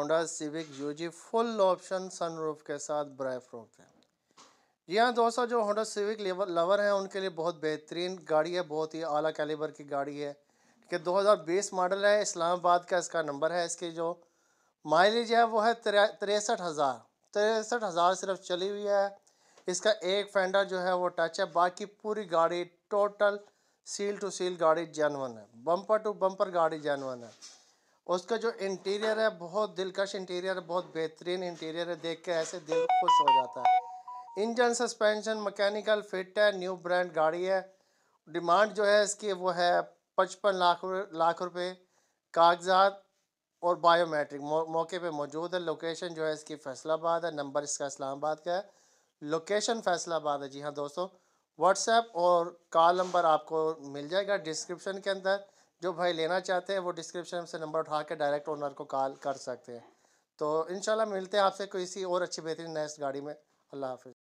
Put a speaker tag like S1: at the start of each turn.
S1: Honda Civic यूजी full option sunroof के साथ ब्राइफ रूफ है जी हाँ दोस्तों जो होंडा सिविक लवर हैं उनके लिए बहुत बेहतरीन गाड़ी है बहुत ही आला कैलिबर की गाड़ी है कि 2020 मॉडल है इस्लामाबाद का इसका नंबर है इसकी जो माइलेज है वो है तिरसठ हज़ार तिरसठ हज़ार सिर्फ चली हुई है इसका एक फेंडर जो है वो टच है बाकी पूरी गाड़ी टोटल सील टू सील गाड़ी जैनवन है बम्पर टू बम्पर गाड़ी जैनवन है उसका जो इंटीरियर है बहुत दिलकश इंटीरियर है बहुत बेहतरीन इंटीरियर है देख के ऐसे दिल खुश हो जाता है इंजन सस्पेंशन मैकेनिकल फिट है न्यू ब्रांड गाड़ी है डिमांड जो है इसकी वो है पचपन लाख लाख रुपए कागजात और बायोमेट्रिक मौ, मौके पे मौजूद है लोकेशन जो है इसकी फैसलाबाद है नंबर इसका इस्लामाबाद का है लोकेशन फैसलाबाद है जी हाँ दोस्तों व्हाट्सएप और कॉल नंबर आपको मिल जाएगा डिस्क्रिप्शन के अंदर जो भाई लेना चाहते हैं वो डिस्क्रिप्शन से नंबर उठा के डायरेक्ट ओनर को कॉल कर सकते हैं तो इन मिलते हैं आपसे कोई और अच्छी बेहतरीन नेक्स्ट गाड़ी में अल्लाह हाफिज़